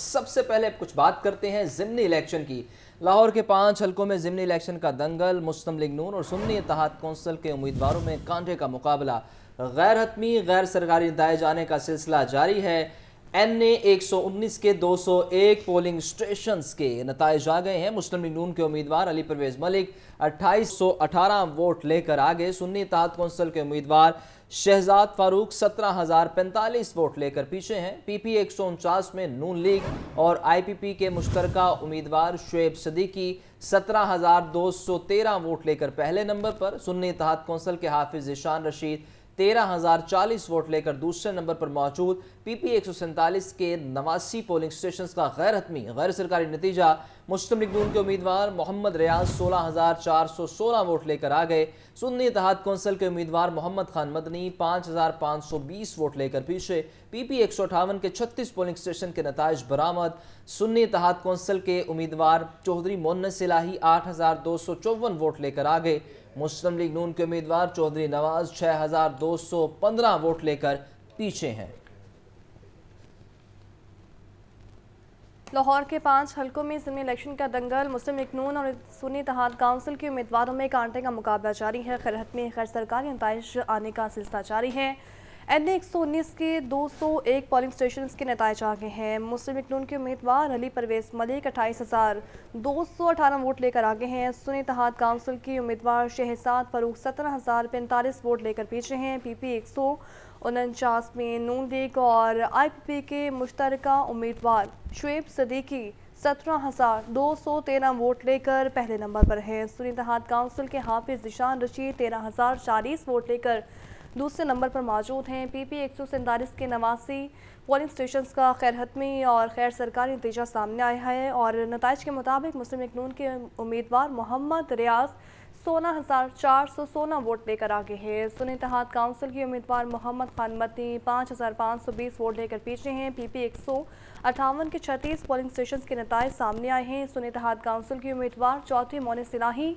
सबसे पहले कुछ बात करते हैं ज़िमनी इलेक्शन की लाहौर के पांच हलकों में ज़िमनी इलेक्शन का दंगल मुस्लिम लीग नून और सुन्नी इतिहाद कौंसल के उम्मीदवारों में कांटे का मुकाबला गैर हतमी गैर सरकारी दाए जाने का सिलसिला जारी है एन ए एक सौ उन्नीस के दो सौ एक पोलिंग स्टेशन के नतज आ गए हैं मुस्लिम लीग नून के उम्मीदवार अली परवेज मलिक अट्ठाईस सौ अठारह वोट लेकर आगे सुन्नी इतिहाद कौंसल के उम्मीदवार शहजाद फारूक सत्रह हजार पैंतालीस वोट लेकर पीछे हैं पीपी एक सौ उनचास में नून लीग और आईपीपी के मुश्तरका उम्मीदवार शुएब सदीकी सत्रह हजार दो सौ तेरह वोट लेकर पहले नंबर पर सुन्नी इतिहाद कौंसल के हाफिज ईशान रशीद तेरह हजार चालीस वोट लेकर दूसरे नंबर पर मौजूद पीपी एक सौ सैंतालीस के नवासी पोलिंग स्टेशन का गैर हतमी गैर सरकारी नतीजा मुस्लिम लीग नून के उम्मीदवार मोहम्मद रियाज सोलह हज़ार चार सौ सोलह वोट लेकर आ गए सुन्नी इतिहाद कौंसल के उम्मीदवार मोहम्मद खान मदनी पाँच हज़ार पाँच सौ बीस वोट लेकर पीछे पी पी एक सौ अठावन के छत्तीस पोलिंग स्टेशन के नतज बरामद सुन्नी इतिहाद कौंसल के उम्मीदवार चौधरी मोन सिलाही आठ हज़ार दो सौ चौवन वोट लेकर आ गए मुस्लिम लीग नून के उम्मीदवार चौधरी नवाज छः हज़ार दो सौ पंद्रह वोट लेकर पीछे हैं लाहौर के पांच हलकों में जिमनी इलेक्शन का दंगल मुस्लिम इकनून और सुनी तहाद काउंसिल के उम्मीदवारों में कांटे का मुकाबला जारी है खैरहत में गैर सरकारी नतज आने का सिलसिला जारी है एन ए एक सौ उन्नीस के दो सौ एक पोलिंग स्टेशन के नतज आ गए हैं मुस्लिम इकनून के उम्मीदवार अली परवेज मलिक अट्ठाईस हज़ार दो सौ अठारह वोट लेकर आगे हैं सुनी तहाद काउंसिल के उम्मीदवार शहजाद फरूख सत्रह हज़ार पैंतालीस वोट लेकर पीछे हैं पी पी एक सौ उनचास में नून लीग और आई पी पी के मुश्तर उम्मीदवार शुएब सदीकी सत्रह हज़ार दो सौ तेरह वोट लेकर पहले नंबर पर हैं सुनी तहत काउंसिल के हाफिज निशान रशीद तेरह हज़ार चालीस वोट लेकर दूसरे नंबर पर मौजूद हैं पी पी एक सौ सैंतालीस के नवासी पोलिंग स्टेशन का खैर हतमी और खैर सरकारी नतीजा सामने आया है और नतज के मुताबिक मुस्लिम नून के उम्मीदवार मोहम्मद रियाज सोलह हज़ार चार सौ सोलह वोट लेकर आगे है सुन इतिहाद काउंसिल के उम्मीदवार मोहम्मद खान मती पाँच हज़ार पाँच सौ बीस वोट लेकर पीछे हैं पी पी एक सौ अठावन के छत्तीस पोलिंग स्टेशन के नतज सामने आए हैं सुन इतिहाद काउंसिल के उम्मीदवार चौथी मोन सिलाही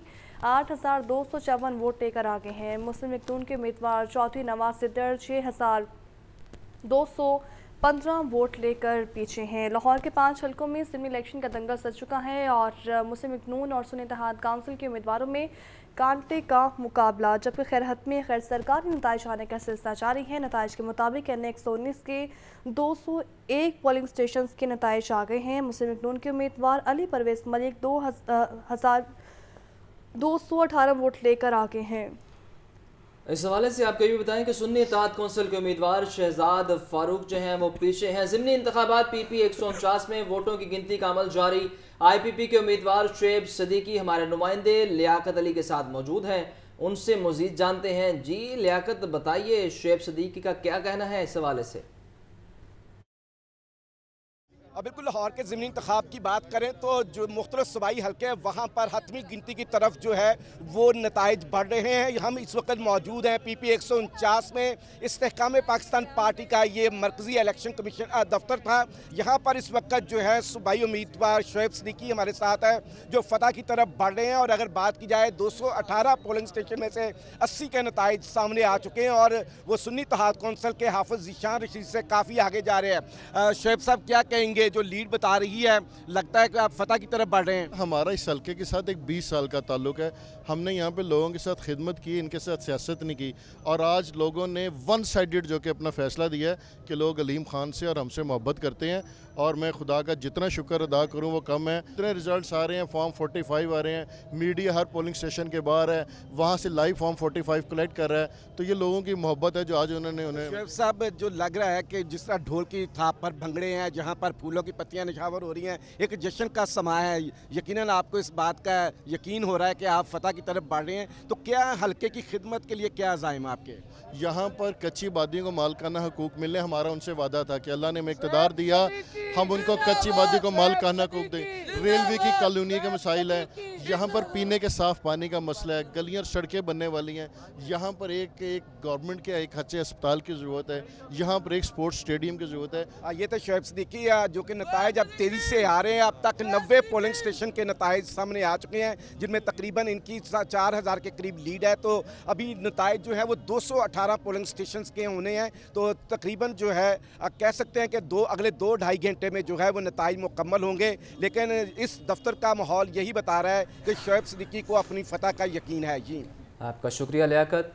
आठ हज़ार दो सौ चौवन वोट लेकर आगे हैं मुस्लिम मखतून के उम्मीदवार चौथी नवाज सिद्दर छः हज़ार दो सौ पंद्रह वोट लेकर पीछे हैं लाहौर के पांच हलकों में सिमी इलेक्शन का दंगा सज चुका है और मुस्लिम इकनून और सुन इतिहाद काउंसिल के उम्मीदवारों में कांटे का मुकाबला जबकि खैर हतमी खैर सरकारी नतज आने का सिलसिला जारी है नतज के मुताबिक एन एक सौ उन्नीस के दो सौ एक पोलिंग स्टेशन के नतज आ गए हैं मुस्लिम इकनून के उम्मीदवार अली परवेज मलिक दो हज़ार दो सौ अठारह वोट लेकर आगे हैं इस हवाले से आपको ये भी बताएं कि सुन्नी इतिहाद कौंसिल के उम्मीदवार शहजाद फारूक जो हैं वो पीछे हैं ज़मनी इंतबात पी पी एक सौ उनचास में वोटों की गिनती का अमल जारी आई पी पी के उम्मीदवार शुब सदीकी हमारे नुमाइंदे लियाकत अली के साथ मौजूद हैं उनसे मजीद जानते हैं जी लियाकत बताइए शुब सदीकी का क्या कहना है इस हवाले से और बिल्कुल लाहौर के ज़मीनी इंतखब की बात करें तो जो मुख्तल सूबाई हल्के हैं वहाँ पर हतमी गिनती की तरफ जो है वो नतज बढ़ रहे हैं हम इस वक्त मौजूद हैं पी पी एक सौ उनचास में इसकाम पाकिस्तान पार्टी का ये मरकज़ी इलेक्शन कमीशन दफ्तर था यहाँ पर इस वक्त जो है सूबाई उम्मीदवार शुएब सदीकी हमारे साथ है जो फतह की तरफ बढ़ रहे हैं और अगर बात की जाए दो सौ अठारह पोलिंग स्टेशन में से अस्सी के नतज सामने आ चुके हैं और वो सुन्नी तहाद कौंसल के हाफज ईशान रशीद से काफ़ी आगे जा रहे हैं शुएब साहब क्या कहेंगे जो लीड बता रही है लगता है कि आप फतेह की तरफ बढ़ रहे हैं हमारा इस हल्के के साथ एक बीस साल का ताल्लुक है हमने यहाँ पर लोगों के साथ खिदमत की इनके साथ सियासत नहीं की और आज लोगों ने वन साइड जो कि अपना फैसला दिया है कि लोग अलीम खान से और हमसे मोहब्बत करते हैं और मैं खुदा का जितना शुक्र अदा करूँ वो कम है इतने रिजल्ट आ रहे हैं फॉर्म 45 आ रहे हैं मीडिया हर पोलिंग स्टेशन के बाहर है वहाँ से लाइव फॉर्म 45 कलेक्ट कर रहा है तो ये लोगों की मोहब्बत है जो आज उन्होंने उन्हें साहब जो लग रहा है कि जिस तरह ढोल की थाप पर भंगड़े हैं जहाँ पर फूलों की पत्तियाँ निछावर हो रही हैं एक जश्न का समा है यकीन आपको इस बात का यकीन हो रहा है कि आप फतह की तरफ बढ़ रहे हैं तो क्या हल्के की खिदमत के लिए क्या जायम आपके यहाँ पर कच्ची बादियों को मालकाना हकूक मिलने हमारा उनसे वादा था कि अल्लाह ने हमें इकतदार दिया हम उनको कच्ची वादी को माल कहना कूद दें रेलवे की कॉलोनी के मसाइल है यहाँ पर पीने के साफ़ पानी का मसला है गलियाँ सड़कें बनने वाली हैं यहाँ पर एक एक गवर्नमेंट के एक अच्छे अस्पताल की ज़रूरत है यहाँ पर एक स्पोर्ट्स स्टेडियम की ज़रूरत है आ, हाँ, ये तो शोब सदीकी जो कि नतज अब तेज़ी से आ रहे हैं अब तक नब्बे पोलिंग स्टेशन के नतज सामने आ चुके हैं जिनमें तकरीबन इनकी चार हज़ार के करीब लीड है तो अभी नतज जो है वो दो सौ अठारह पोलिंग स्टेशन के होने हैं तो तकरीबन जो है कह सकते हैं कि दो अगले दो ढाई घंटे घंटे में जो है वो नतज मुकम्मल होंगे लेकिन इस दफ्तर का माहौल यही बता रहा है कि शोब सदीकी को अपनी फतह का यकीन है जी आपका शुक्रिया लियाकत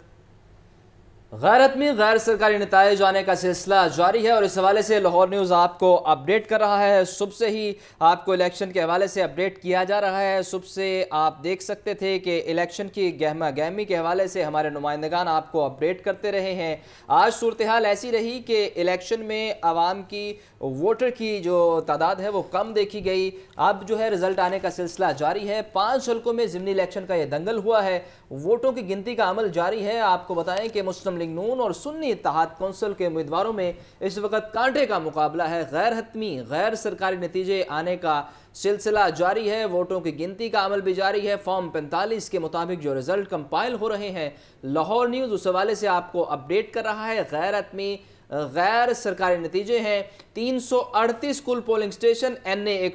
गैरत में गैर सरकारी नतज जाने का सिलसिला जारी है और इस हवाले से लाहौर न्यूज़ आपको अपडेट कर रहा है सुबह से ही आपको इलेक्शन के हवाले से अपडेट किया जा रहा है सुबह से आप देख सकते थे कि इलेक्शन की गहमा गहमी के हवाले से हमारे नुमाइंदान आपको अपडेट करते रहे हैं आज सूरत हाल ऐसी रही कि इलेक्शन में आवाम की वोटर की जो तादाद है वो कम देखी गई अब जो है रिज़ल्ट आने का सिलसिला जारी है पाँच हल्कों में ज़मनी इलेक्शन का यह दंगल हुआ है वोटों की गिनती का अमल जारी है आपको बताएँ कि मुस्लिम कॉमलिंग नून और सुन्नी इतिहाद कौंसिल के उम्मीदवारों में इस वक्त कांटे का मुकाबला है गैर हतमी गैर सरकारी नतीजे आने का सिलसिला जारी है वोटों की गिनती का अमल भी जारी है फॉर्म पैंतालीस के मुताबिक जो रिजल्ट कंपाइल हो रहे हैं लाहौर न्यूज़ उस हवाले से आपको अपडेट कर रहा है गैर हतमी गैर सरकारी नतीजे हैं 338 कुल पोलिंग स्टेशन एन ए एक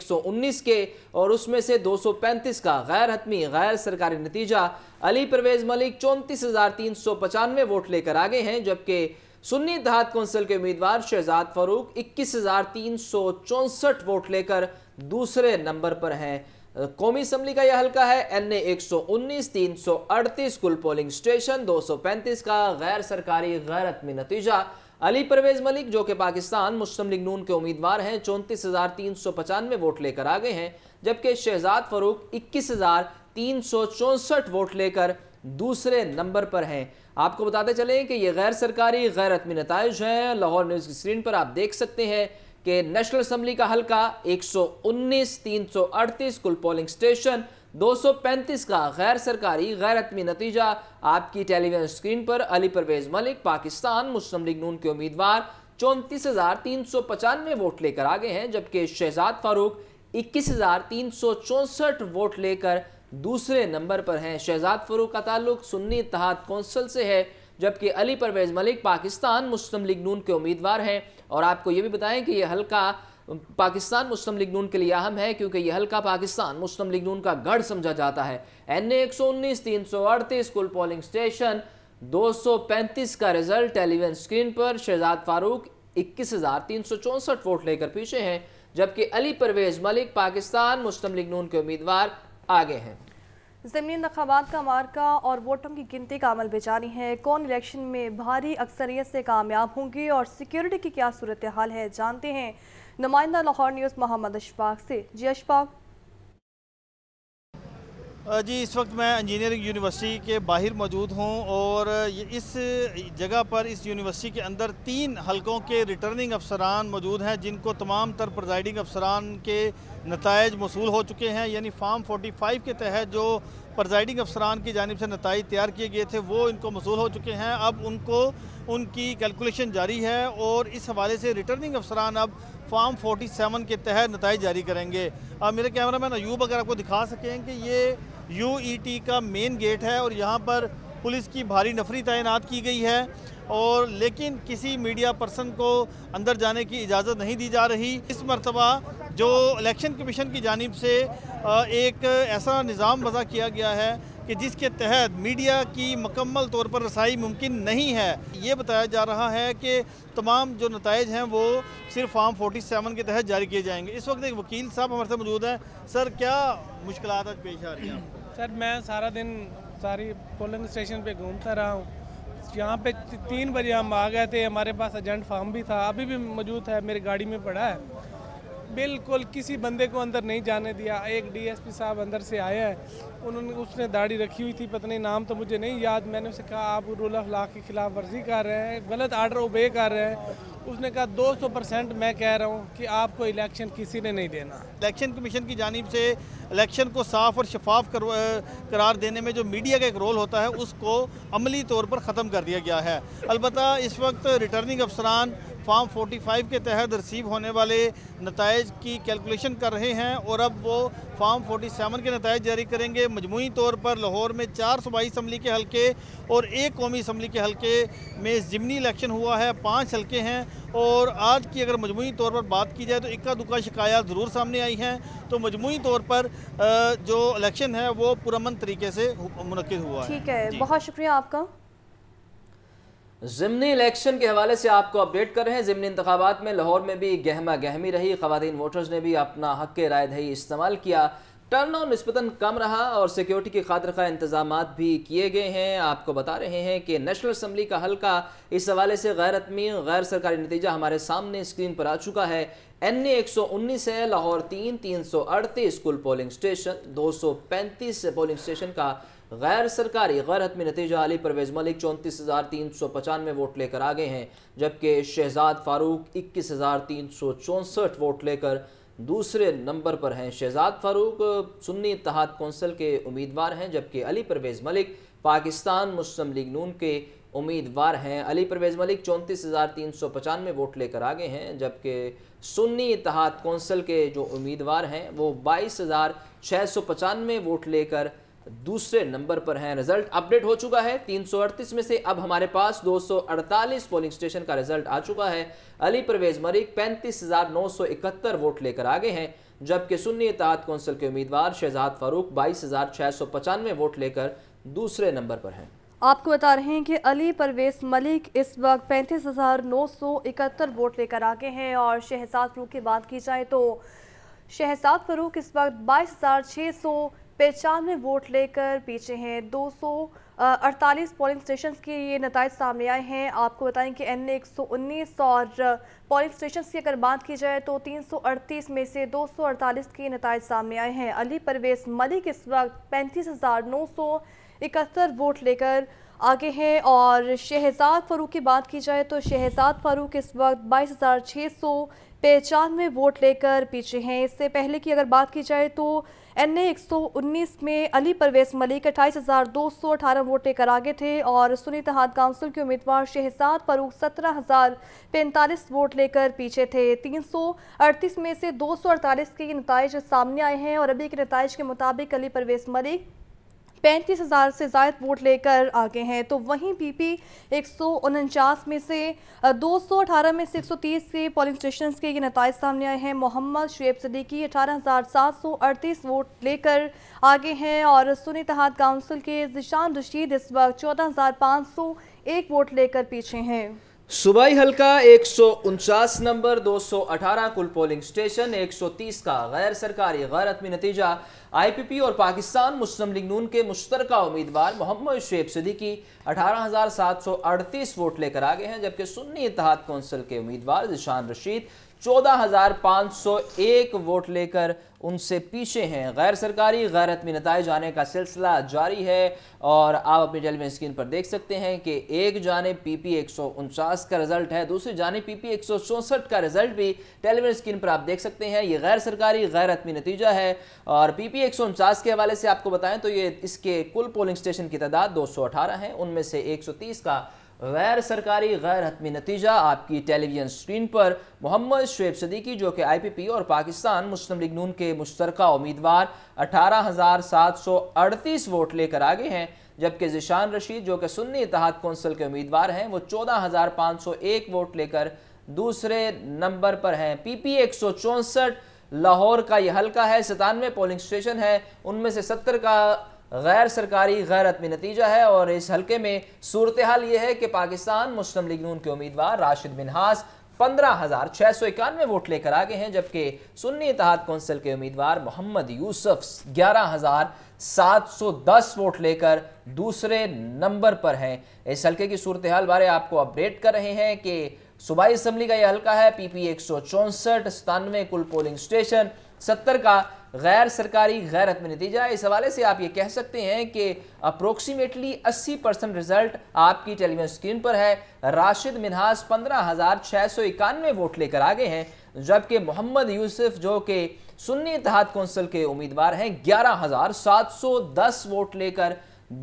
के और उसमें से 235 का गैर हतमी गैर सरकारी नतीजा अली परवेज़ मलिक चौंतीस हज़ार तीन सौ पचानवे वोट लेकर आगे हैं जबकि सुन्नी दहात कौंसिल के उम्मीदवार शहजाद फरूक इक्कीस हज़ार तीन सौ चौंसठ वोट लेकर दूसरे नंबर पर हैं कौमी असम्बली का यह हल्का है एन ए एक सौ उन्नीस तीन सौ अड़तीस कुल पोलिंग स्टेशन दो सौ पैंतीस का गैर सरकारी गैर हतमी नतीजा अली परवेज मलिक जो कि पाकिस्तान मुस्लिम लीग नून के उम्मीदवार हैं चौंतीस हज़ार तीन सौ पचानवे वोट लेकर आ गए हैं जबकि शहजाद फरूक इक्कीस हज़ार तीन सौ चौंसठ वोट लेकर दूसरे नंबर पर हैं आपको बताते चलें कि ये गैर सरकारी गैर हतमी नतज हैं लाहौर न्यूज़ की स्क्रीन पर आप देख सकते हैं कि नेशनल असम्बली का हल्का एक सौ उन्नीस तीन सौ अड़तीस कुल पोलिंग स्टेशन 235 का गैर सरकारी गैर अतमी नतीजा आपकी टेलीविजन स्क्रीन पर अली परवेज मलिक पाकिस्तान मुस्लिम लीग नून के उम्मीदवार चौंतीस हज़ार तीन सौ पचानवे वोट लेकर आगे हैं जबकि शहजाद फारूक इक्कीस हज़ार तीन सौ चौंसठ वोट लेकर दूसरे नंबर पर हैं शहजाद फारूक का ताल्लुक सुन्नी तहत कौंसल से है जबकि अली परवेज मलिक पाकिस्तान मुस्लिम लीग नून के उम्मीदवार हैं और आपको ये भी बताएं कि यह हल्का पाकिस्तान मुस्लिम लीग नून के लिए अहम है क्योंकि यह हल्का पाकिस्तान मुस्लिम लीग नून का गढ़ समझा जाता है एन ए एक सौ उन्नीस तीन सौ अड़तीस कुल पोलिंग स्टेशन दो सौ पैंतीस का रिजल्ट टेलीविजन स्क्रीन पर शहजाद फारूक इक्कीस हज़ार तीन सौ चौंसठ वोट लेकर पीछे हैं जबकि अली परवेज मलिक पाकिस्तान मुस्लिम लीग नून के उम्मीदवार आगे हैं ज़मीनी इंतबात का मार्का और वोटों की गिनती का अमल बेजानी है कौन इलेक्शन में भारी अक्सरियत से कामयाब होंगे और सिक्योरिटी की क्या सूरत हाल है जानते हैं नुमाइंदा लाहौर न्यूज़ मोहम्मद अशफाक से जी अशफाक जी इस वक्त मैं इंजीनियरिंग यूनिवर्सिटी के बाहर मौजूद हूं और इस जगह पर इस यूनिवर्सिटी के अंदर तीन हलकों के रिटर्निंग अफसरान मौजूद हैं जिनको तमाम तर प्रजाइडिंग अफसरान के नतज मौसू हो चुके हैं यानी फार्म 45 के तहत जो प्रजाइडिंग अफसरान की जानब से नतज तैयार किए गए थे वो इनको मौसू हो चुके हैं अब उनको उनकी कैलकुलेशन जारी है और इस हवाले से रिटर्निंग अफसरान अब फार्म सेवन के तहत नतज जारी करेंगे अब मेरे कैमरा मैन अयूब अगर आपको दिखा सकें कि ये यू e का मेन गेट है और यहाँ पर पुलिस की भारी नफरी तैनात की गई है और लेकिन किसी मीडिया पर्सन को अंदर जाने की इजाज़त नहीं दी जा रही इस मरतबा जो इलेक्शन कमीशन की जानब से एक ऐसा निज़ाम वज़ा किया गया है कि जिसके तहत मीडिया की मकम्मल तौर पर रसाई मुमकिन नहीं है ये बताया जा रहा है कि तमाम जो नतज हैं वो सिर्फ फार्म सेवन के तहत जारी किए जाएंगे इस वक्त एक वकील साहब हमारे साथ मौजूद हैं सर क्या मुश्किल आज पेश आ रही हैं सर मैं सारा दिन सारी पोलिंग स्टेशन पर घूमता रहा हूँ यहाँ पे तीन बजे हम आ गए थे हमारे पास एजेंट फार्म भी था अभी भी मौजूद है मेरी गाड़ी में पड़ा है बिल्कुल किसी बंदे को अंदर नहीं जाने दिया एक डीएसपी साहब अंदर से आए हैं उन्होंने उसने दाढ़ी रखी हुई थी पता नहीं नाम तो मुझे नहीं याद मैंने उसे कहा आप रूल ऑफ लॉ के खिलाफ वर्जी कर रहे हैं गलत आर्डर ओबे कर रहे हैं उसने कहा 200 परसेंट मैं कह रहा हूँ कि आपको इलेक्शन किसी ने नहीं देना इलेक्शन कमीशन की जानब से इलेक्शन को साफ और शफाफ कर, करार देने में जो मीडिया का एक रोल होता है उसको अमली तौर पर ख़त्म कर दिया गया है अलबत् इस वक्त रिटर्निंग अफसरान फार्म 45 के तहत रिसीव होने वाले नतज की कैलकुलेशन कर रहे हैं और अब वो फॉर्म 47 के नतज जारी करेंगे मजमू तौर पर लाहौर में चार सूबाई इसम्बली के हल्के और एक कौमी इसम्बली के हल्के में ज़िमनी इलेक्शन हुआ है पाँच हल्के हैं और आज की अगर मजमू तौर पर बात की जाए तो इक्का दुक्का शिकायत ज़रूर सामने आई हैं तो मजमू तौर पर जो इलेक्शन है वो पुरमन तरीके से मुनद हुआ है ठीक है बहुत शुक्रिया आपका ज़मनी इलेक्शन के हवाले से आपको अपडेट कर रहे हैं ज़मनी इंतबात में लाहौर में भी गहमा गहमी रही खातन वोटर्स ने भी अपना हक राय दही इस्तेमाल किया टर्न आउट नस्बता कम रहा और सिक्योरिटी की खातर का इंतजाम भी किए गए हैं आपको बता रहे हैं कि नेशनल असम्बली का हल्का इस हवाले से गैर रतमी गैर सरकारी नतीजा हमारे सामने स्क्रीन पर आ चुका है एन ए एक सौ उन्नीस है लाहौर तीन तीन सौ अड़तीस कुल पोलिंग स्टेशन दो सौ पैंतीस पोलिंग स्टेशन का गैर सरकारी गैर हतमी नतीजा अली परवेज मलिक चौंतीस हज़ार तीन सौ पचानवे वोट लेकर आगे हैं जबकि शहजाद फारूक इक्कीस हज़ार तीन सौ चौंसठ वोट लेकर दूसरे नंबर पर हैं शहजाद फारूक सुन्नी इतहाद कौंसिल के उम्मीदवार हैं जबकि अली परवेज़ मलिक पाकिस्तान मुस्लिम लीग नून के उम्मीदवार हैं अली परवेज़ मलिक चौंतीस हज़ार तीन सौ पचानवे वोट लेकर आगे हैं जबकि सुन्नी इतहाद कौंसिल के जो उम्मीदवार हैं वो बाईस हज़ार छः सौ पचानवे वोट लेकर दूसरे नंबर पर हैं रिजल्ट अपडेट हो चुका है 338 में से अब हमारे पास 248 पोलिंग स्टेशन का रिजल्ट आ चुका है अली परवेज मलिक पैंतीस वोट लेकर आगे हैं जबकि सुन्नी इतिहाद कौंसिल के उम्मीदवार शहजाद फारूक बाईस वोट लेकर दूसरे नंबर पर हैं आपको बता रहे हैं कि अली परवेज मलिक इस वक्त पैंतीस वोट लेकर आगे हैं और शहजाद फरूक की बात की जाए तो शहजाद फरूक इस वक्त बाईस पहचान में वोट लेकर पीछे हैं 248 पोलिंग स्टेशन के ये नतज सामने आए हैं आपको बताएं कि एन एक और पोलिंग स्टेशन की अगर बात की जाए तो 338 में से 248 के नतज सामने आए हैं अली परवेज मलिक इस वक्त पैंतीस इकहत्तर वोट लेकर आगे हैं और शहजाद फ़ारूक की बात की जाए तो शहजाद फ़ारूक इस वक्त बाईस हज़ार छः सौ पचानवे वोट लेकर पीछे हैं इससे पहले की अगर बात की जाए तो एन ए में अली परवेज मलिक अट्ठाईस हज़ार दो सौ अठारह वोटें आगे थे और सुनी तहाद काउंसिल के उम्मीदवार शहजाद फरूक सत्रह हज़ार पैंतालीस वोट लेकर पीछे थे तीन सौ अड़तीस में से दो सौ अड़तालीस के नतज सामने आए हैं और अभी के नतज के मुताबिक अली परवेज मलिक पैंतीस हज़ार से जायद वोट लेकर आगे हैं तो वहीं पीपी एक में से अठारह में से तीस के पोलिंग स्टेशन के ये नतज सामने आए हैं मोहम्मद शुएब सदीकी अठारह वोट लेकर आगे हैं और सुनी तहाद काउंसिल के जिशान रशीद इस वक्त चौदह एक वोट लेकर पीछे हैं सुबाई हल्का एक नंबर 218 कुल पोलिंग स्टेशन 130 का गैर सरकारी गैर अतमी नतीजा आईपीपी और पाकिस्तान मुस्लिम लीग नून के मुश्तर उम्मीदवार मोहम्मद शेब सदीकी 18,738 वोट लेकर आगे हैं जबकि सुन्नी इतिहाद कौंसिल के उम्मीदवार जिशान रशीद 14,501 वोट लेकर उनसे पीछे हैं गैर सरकारी गैर हतमी नतज आने का सिलसिला जारी है और आप अपनी टेलीविजन स्क्रीन पर देख सकते हैं कि एक जाने पी पी एक सौ उनचास का रिजल्ट है दूसरी जाने पी पी एक सौ चौंसठ का रिजल्ट भी टेलीविजन स्क्रीन पर आप देख सकते हैं ये गैर सरकारी गैर हतमी नतीजा है और पी पी एक सौ उनचास के हवाले से आपको बताएं तो ये इसके कुल पोलिंग स्टेशन की तादाद दो सौ अठारह है उनमें से एक सौ तीस का गैर सरकारी गैर हतमी नतीजा आपकी टेलीविजन स्क्रीन पर मोहम्मद शुब सदीकी जो कि आई पी पी और पाकिस्तान मुस्लिम लीग नून के मुश्तर उम्मीदवार अठारह हज़ार सात सौ अड़तीस वोट लेकर आगे हैं जबकि जिशान रशीद जो कि सुन्नी इतिहाद कौंसिल के उम्मीदवार हैं वो चौदह हज़ार पाँच सौ एक वोट लेकर दूसरे नंबर पर हैं पी पी एक सौ चौंसठ लाहौर का यह हल्का है सतानवे पोलिंग स्टेशन है उनमें से सत्तर का गैर सरकारी गैरत में नतीजा है और इस हल्के में सूरत हाल ये है कि पाकिस्तान मुस्लिम लीग नून के उम्मीदवार राशिद मिनहास पंद्रह हज़ार छह सौ इक्यानवे वोट लेकर आगे हैं जबकि सुन्नी इतिहाद कौंसिल के उम्मीदवार मोहम्मद यूसुफ ग्यारह हज़ार सात सौ दस वोट लेकर दूसरे नंबर पर हैं इस हल्के की सूरत हाल बारे आपको अपडेट कर रहे हैं कि सूबाई असम्बली का यह हल्का है पी पी एक सौ चौंसठ सतानवे कुल पोलिंग स्टेशन सत्तर का गैर सरकारी गैर हतमी नतीजा इस हवाले से आप ये कह सकते हैं कि अप्रोक्सीमेटली 80 परसेंट रिजल्ट आपकी टेलीविजन स्क्रीन पर है राशिद मिनहास पंद्रह हज़ार छः सौ इक्यानवे वोट लेकर आगे हैं जबकि मोहम्मद यूसुफ जो कि सुन्नी इतिहाद कौंसिल के उम्मीदवार हैं ग्यारह हज़ार सात सौ दस वोट लेकर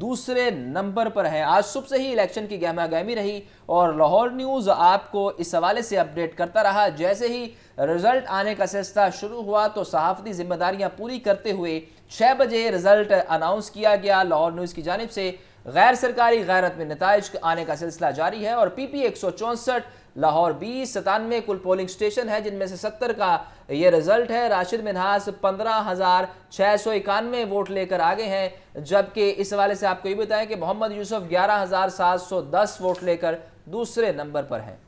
दूसरे नंबर पर हैं आज सुबह से ही इलेक्शन की गहमा गहमी रही और लाहौर न्यूज़ आपको इस हवाले से अपडेट करता रहा जैसे ही रिजल्ट आने का सिलसिला शुरू हुआ तो सहाफ़ती जिम्मेदारियां पूरी करते हुए छह बजे रिजल्ट अनाउंस किया गया लाहौर न्यूज़ की जानब से गैर सरकारी गैरत में नतज आने का सिलसिला जारी है और पी पी एक सौ चौंसठ लाहौर बीस सतानवे कुल पोलिंग स्टेशन है जिनमें से सत्तर का यह रिजल्ट है राशिद मिनहास पंद्रह हज़ार छह सौ इक्यानवे वोट लेकर आगे हैं जबकि इस हवाले से आपको ये बताएं कि मोहम्मद यूसुफ ग्यारह हज़ार सात सौ दस वोट लेकर दूसरे नंबर पर हैं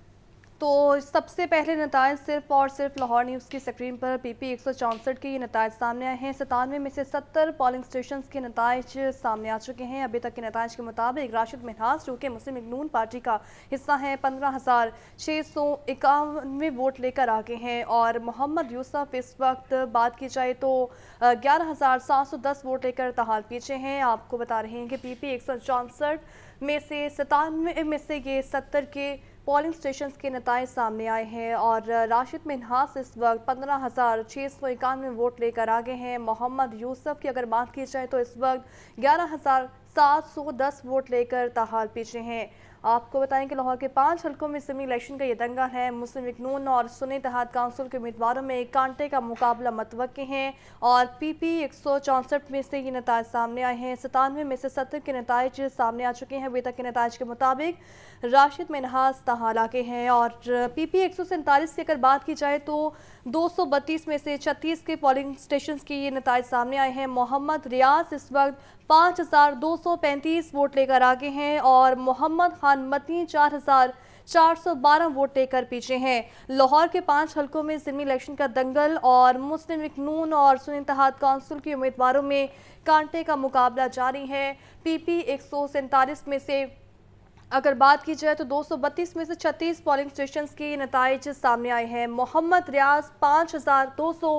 तो सबसे पहले नतज सिर्फ और सिर्फ लाहौर न्यूज़ की स्क्रीन पर पी पी एक सौ चौंसठ के ये नतज सामने आए हैं सतानवे में से सत्तर पोलिंग स्टेशन के नतज सामने आ चुके हैं अभी तक के नतज के मुताबिक राशिद मिनहास जो कि मुस्लिम इगनून पार्टी का हिस्सा है पंद्रह हज़ार छः सौ इक्यानवे वोट लेकर आगे हैं और मोहम्मद यूसफ इस वक्त बात की जाए तो ग्यारह हज़ार सात सौ दस वोट लेकर तहाल पीछे हैं आपको बता रहे हैं कि पी पी एक सौ चौंसठ में से सतानवे में से ये सत्तर के पोलिंग स्टेशन के नतज सामने आए हैं और राशिद मिनहास इस वक्त पंद्रह हज़ार छः सौ इक्यानवे वोट लेकर आगे हैं मोहम्मद यूसुफ की अगर बात की जाए तो इस वक्त ग्यारह हज़ार सात सौ दस वोट लेकर ताहाल पीछे हैं आपको बताएं कि लाहौर के पांच हलकों में इसमी इलेक्शन का ये दंगा है मुस्लिम इकनून और सुन तहत काउंसिल के उम्मीदवारों में कांटे का मुकाबला मतवक़ है और पी पी एक सौ चौंसठ में से ये नतज सामने आए हैं सतानवे में से सत्तर के नतज सामने आ चुके हैं अभी तक के नतज के मुताबिक राशिद मिनहास तहाला के हैं और पी पी एक सौ सैंतालीस की अगर बात की जाए तो दो सौ बत्तीस में से छत्तीस के पोलिंग स्टेशन के ये नतज सामने आए हैं मोहम्मद रियाज इस वक्त पाँच हज़ार दो सौ पैंतीस वोट लेकर आगे हैं और मोहम्मद खान मदनी चार हज़ार चार सौ बारह वोट लेकर पीछे हैं लाहौर के पांच हलकों में जिमी इलेक्शन का दंगल और मुस्लिम लीग नून और सुन इतहाद काउंसिल के उम्मीदवारों में कांटे का मुकाबला जारी है पीपी एक सौ सैंतालीस में से अगर बात की जाए तो 232 में से 36 पोलिंग स्टेशन के नतज सामने आए हैं मोहम्मद रियाज पाँच हज़ार दो सौ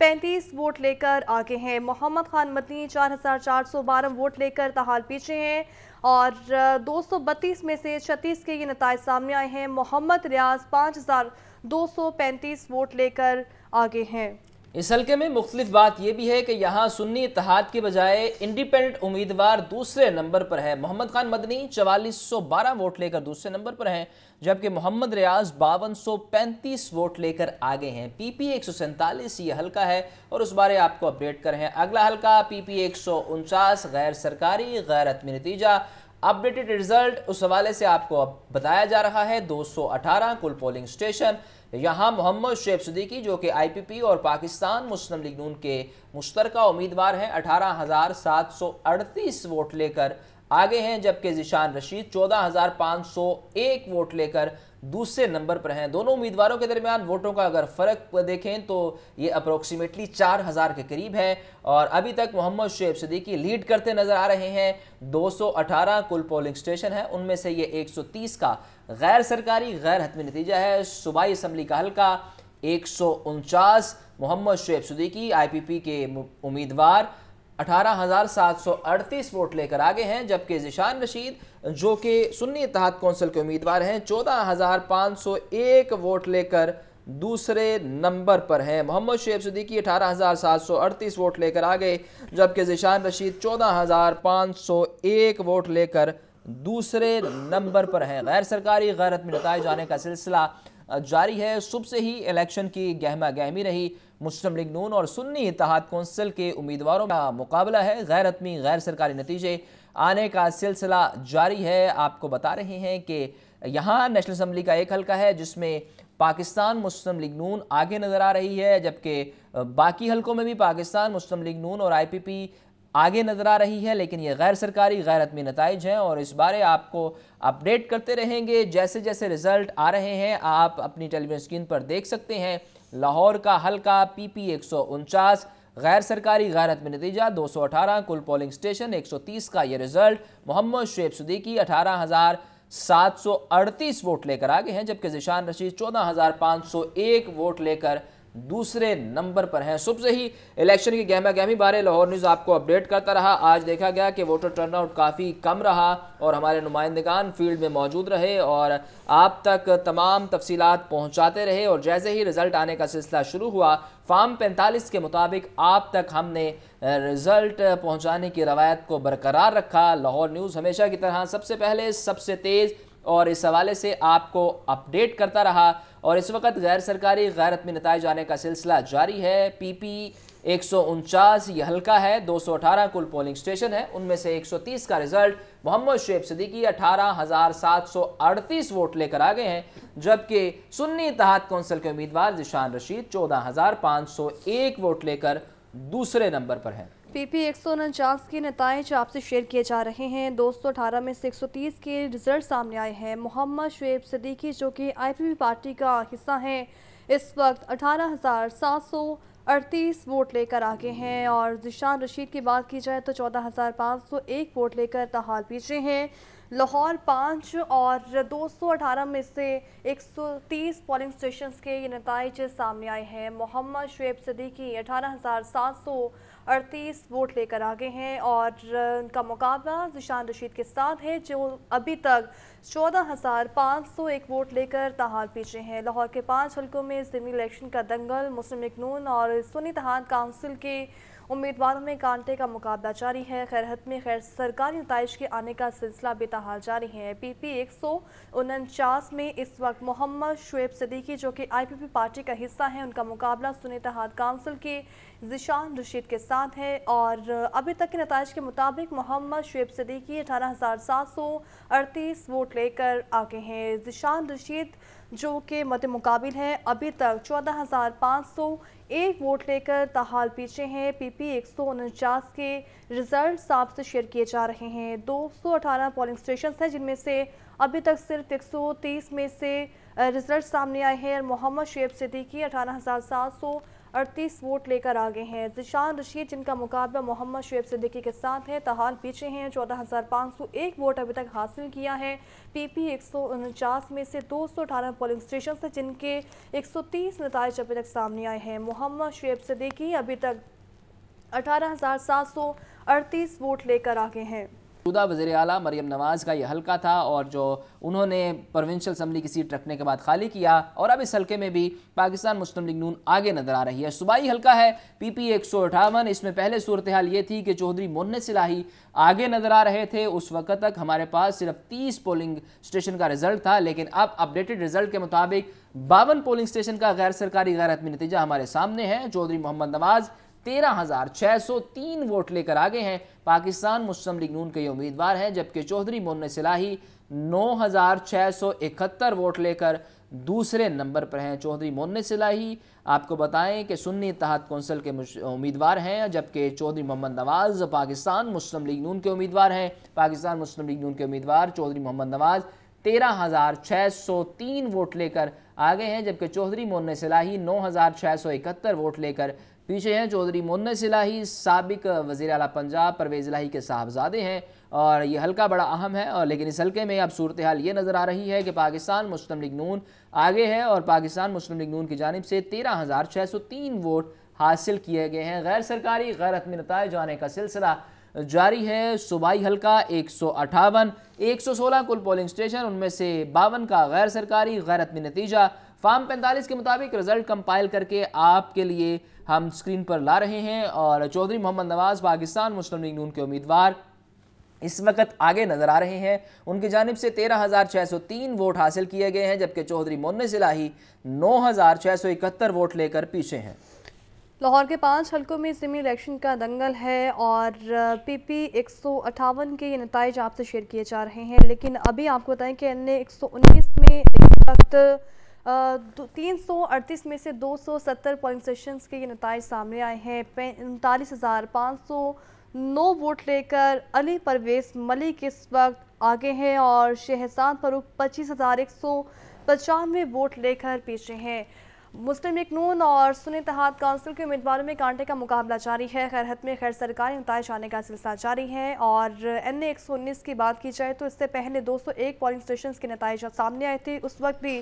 पैंतीस वोट लेकर आगे हैं मोहम्मद खान मदनी चार हजार चार सौ बारह वोट लेकर तहाल पीछे हैं और दो सौ बत्तीस में से छत्तीस के ये नतज सामने आए हैं मोहम्मद रियाज पाँच हजार दो सौ पैंतीस वोट लेकर आगे हैं इस हल्के में मुख्तलिफ बात यह भी है कि यहाँ सुन्नी इतिहाद के बजाय इंडिपेंडेंट उम्मीदवार दूसरे नंबर पर है मोहम्मद खान मदनी चवालीस सौ बारह वोट लेकर दूसरे नंबर पर हैं जबकि मोहम्मद रियाज बावन सौ पैंतीस वोट लेकर आगे हैं पी पी एक सौ सैंतालीस ये हल्का है और उस बारे आपको अपडेट कर रहे हैं अगला हल्का पी पी एक सौ उनचास गैर सरकारी गैर हतमी नतीजा अपडेटेड रिजल्ट उस हवाले से आपको बताया जा रहा है अठारह कुल पोलिंग स्टेशन यहाँ मोहम्मद शेब सदीकी जो कि आईपीपी और पाकिस्तान मुस्लिम लीग नून के मुश्तर उम्मीदवार हैं अठारह हज़ार सात सौ अड़तीस वोट लेकर आगे हैं जबकि जिशान रशीद चौदह हज़ार पाँच सौ एक वोट लेकर दूसरे नंबर पर हैं दोनों उम्मीदवारों के दरमियान वोटों का अगर फ़र्क देखें तो ये अप्रोक्सीमेटली चार हज़ार के करीब है और अभी तक मोहम्मद शेब सदीकी लीड करते नज़र आ रहे हैं 218 कुल पोलिंग स्टेशन है उनमें से ये 130 का गैर सरकारी गैर हतमी नतीजा है सूबाई इसम्बली का हल्का एक सौ उनचास Mohammad Shoaib Siddiqui I P P के उम्मीदवार अठारह हज़ार सात सौ अड़तीस वोट लेकर आगे हैं जबकि जिशान रशीद जो कि सुन्नी इतिहाद कौंसिल के उम्मीदवार हैं चौदह हज़ार पाँच सौ एक वोट लेकर दूसरे नंबर पर हैं मोहम्मद शुएब सदीकी अठारह हज़ार सात सौ अड़तीस वोट लेकर आगे जबकि जिशान रशीद चौदह हज़ार पाँच सौ एक वोट लेकर दूसरे नंबर पर है गैर सरकारी गैरत में नतज आने का सिलसिला जारी है सुबह से ही इलेक्शन की गहमा गहमी रही मुस्लिम लीग नून और सुन्नी इतिहाद कौंसिल के उम्मीदवारों का मुकाबला है गैरतमी गैर सरकारी नतीजे आने का सिलसिला जारी है आपको बता रहे हैं कि यहाँ नेशनल असम्बली का एक हल्का है जिसमें पाकिस्तान मुस्लिम लीग नून आगे नज़र आ रही है जबकि बाकी हलकों में भी पाकिस्तान मुस्लिम लीग नून और आईपीपी आगे नज़र आ रही है लेकिन ये गैर सरकारी गैर नतज हैं और इस बारे आपको अपडेट करते रहेंगे जैसे जैसे रिज़ल्ट आ रहे हैं आप अपनी टेलीविजन स्क्रीन पर देख सकते हैं लाहौर का हल्का पी पी एक सौ उनचास गैर सरकारी गैर नतीजा दो सौ अठारह कुल पोलिंग स्टेशन एक सौ तीस का ये रिज़ल्ट मोहम्मद शेब सदीकी अठारह हज़ार सात सौ अड़तीस वोट लेकर आगे हैं जबकि जिशान रशीद चौदह हज़ार पाँच सौ एक वोट लेकर दूसरे नंबर पर हैं सुबह से ही इलेक्शन की गहमा गहमी बारे लाहौर न्यूज़ आपको अपडेट करता रहा आज देखा गया कि वोटर टर्नआउट काफ़ी कम रहा और हमारे नुमाइंदगान फील्ड में मौजूद रहे और आप तक तमाम तफसीत पहुँचाते रहे और जैसे ही रिज़ल्ट आने का सिलसिला शुरू हुआ फार्म पैंतालीस के मुताबिक आप तक हमने रिज़ल्ट पहुँचाने की रवायत को बरकरार रखा लाहौर न्यूज़ हमेशा की तरह सबसे पहले सबसे तेज़ और इस हवाले से आपको अपडेट करता रहा और इस वक्त गैर सरकारी गैरतमी नतज आने का सिलसिला जारी है पी पी एक सौ उनचास ये हल्का है दो सौ अठारह कुल पोलिंग स्टेशन है उनमें से एक सौ तीस का रिजल्ट मोहम्मद शेब सदीकी अठारह हज़ार सात सौ अड़तीस वोट लेकर आ गए हैं जबकि सुन्नी इतिहाद कौंसिल के उम्मीदवार जिशान रशीद चौदह हज़ार पाँच सौ एक वोट लेकर दूसरे नंबर पर हैं पीपी एक सौ उनचास के नतज आपसे शेयर किए जा रहे हैं दो सौ अठारह में से एक सौ तीस के रिजल्ट सामने आए हैं मोहम्मद शुएब सदीकी जो कि आईपीपी पार्टी का हिस्सा हैं इस वक्त अठारह हज़ार सात सौ अड़तीस वोट लेकर आगे हैं और जिशान रशीद की बात की जाए तो चौदह हज़ार पाँच सौ एक वोट लेकर तहाल पीछे हैं लाहौर पाँच और दो सौ अठारह में से एक सौ तीस पोलिंग स्टेशन के ये नतज सामने आए हैं मोहम्मद शुएब सदीकी अठारह हज़ार सात सौ अड़तीस वोट लेकर आगे हैं और उनका मुकाबला जिशान रशीद के साथ है जो अभी तक चौदह हज़ार पाँच सौ एक वोट लेकर तहार पीछे हैं लाहौर के पाँच हल्कों में जमी इलेक्शन का दंगल मुस्लिम इकनून और सुनी तहान काउंसिल के उम्मीदवारों में कांटे का मुकाबला जारी है खैरहत में खैर सरकारी नतज के आने का सिलसिला बेतहाल जारी है पी पी एक सौ उनचास में इस वक्त मोहम्मद शुएब सदीकी जो कि आई पी पी पार्टी का हिस्सा है उनका मुकाबला सुनी काउंसिल के जिशान रशीद के साथ है और अभी तक के नतज के मुताबिक मोहम्मद शुएब सदीकी अठारह हज़ार सात सौ अड़तीस वोट लेकर आगे हैं जिशान रशीद जो कि मद मुकाबिल हैं अभी तक चौदह हज़ार पाँच सौ एक वोट लेकर तहाल पीछे हैं पीपी एक सौ उनचास के रिजल्ट साफ से शेयर किए जा रहे हैं दो सौ अठारह पोलिंग स्टेशन हैं जिनमें से अभी तक सिर्फ एक सौ तीस में से रिजल्ट सामने आए हैं मोहम्मद शेब सिद्दीकी अठारह हज़ार सात सौ अड़तीस वोट लेकर आगे हैं जिशान रशीद जिनका मुकाबला मोहम्मद शेब सिद्दीकी के साथ है तहाल पीछे हैं चौदह हज़ार पाँच सौ एक वोट अभी तक हासिल किया है पीपी एक सौ उनचास में से दो सौ अठारह पोलिंग स्टेशन से जिनके एक सौ तीस नतज अभी तक सामने आए हैं मोहम्मद शेब सिद्दीकी अभी तक अठारह हज़ार सात सौ अड़तीस वोट लेकर आगे हैं मौजूदा वजे अला मरीम नवाज़ का यह हल्का था और जो उन्होंने प्रोविंशल असम्बली की सीट रखने के बाद खाली किया और अब इस हल्के में भी पाकिस्तान मुस्लिम लीग नून आगे नजर आ रही है सूबाई हल्का है पी पी एक सौ अठावन इसमें पहले सूरत हाल ये थी कि चौधरी मोन सिलाही आगे नजर आ रहे थे उस वक्त तक हमारे पास सिर्फ तीस पोलिंग स्टेशन का रिजल्ट था लेकिन अब अपडेटेड रिजल्ट के मुताबिक बावन पोलिंग स्टेशन का गैर सरकारी गैर हतमी नतीजा हमारे सामने है चौधरी मोहम्मद नवाज़ तेरह हजार सौ तीन वोट लेकर आगे हैं पाकिस्तान मुस्लिम लीग नून के उम्मीदवार हैं जबकि चौधरी मोन सिलाही नौ हजार सौ इकहत्तर वोट लेकर दूसरे नंबर पर हैं चौधरी मोन सिलाही आपको बताएं कि सुन्नी तहत कौंसिल के उम्मीदवार हैं जबकि चौधरी मोहम्मद नवाज़ पाकिस्तान मुस्लिम लीग नून के उम्मीदवार हैं पाकिस्तान मुस्लिम लीग नून के उम्मीदवार चौधरी मोहम्मद नवाज़ तेरह हज़ार छः सौ तीन वोट लेकर आगे हैं जबकि चौधरी मोन सिलाही नौ हज़ार छः सौ इकहत्तर वोट लेकर पीछे हैं चौधरी मुन्ना सिलाही सबक वज़ी अला पंजाब परवेज़ लाही के साहबजादे हैं और ये हल्का बड़ा अहम है और लेकिन इस हल्के में अब सूरत हाल ये नज़र आ रही है कि पाकिस्तान मुस्लिम लीग नून आगे है और पाकिस्तान मुस्लिम लीग नून की जानब से तेरह हज़ार छः सौ तीन वोट हासिल किए गए हैं गैर सरकारी गैर हतमी नतज आने का सिलसिला जारी है सूबाई हल्का एक सौ अठावन एक सौ सोलह कुल पोलिंग स्टेशन उनमें से बावन का गैर सरकारी हतमी नतीजा फार्म पैंतालीस के मुताबिक रिजल्ट कंपाइल करके आपके लिए हम स्क्रीन पर ला रहे हैं और चौधरी मोहम्मद नवाज़ पाकिस्तान मुस्लिम लीग नून के उम्मीदवार इस वक्त आगे नज़र आ रहे हैं उनकी जानब से तेरह हज़ार छह सौ तीन वोट हासिल किए गए हैं जबकि चौधरी जिला ही नौ हज़ार छः सौ इकहत्तर वोट लेकर पीछे हैं लाहौर के पांच हलकों में ज़मीनी इलेक्शन का दंगल है और पी पी एक सौ अठावन के ये नतज आपसे शेयर किए जा रहे हैं लेकिन अभी आपको बताएं कि एन ए एक सौ उन्नीस में इस वक्त तीन सौ अड़तीस में से दो सौ सत्तर पोलिंग स्टेशन के ये नतज सामने आए हैं उनतालीस हज़ार पाँच सौ नौ वोट लेकर अली परवेज मलिक इस वक्त आगे हैं और शहजान फरूक पच्चीस हज़ार एक सौ पचानवे वोट लेकर पीछे हैं मुस्लिम लीग और सुन इतिहाद काउंसिल के उम्मीदवारों में कांटे का मुकाबला जारी है खैरहत में खैर सरकारी उतारे जाने का सिलसिला जारी है और एन ए की बात की जाए तो इससे पहले 201 पोलिंग स्टेशन के नतज सामने आए थे उस वक्त भी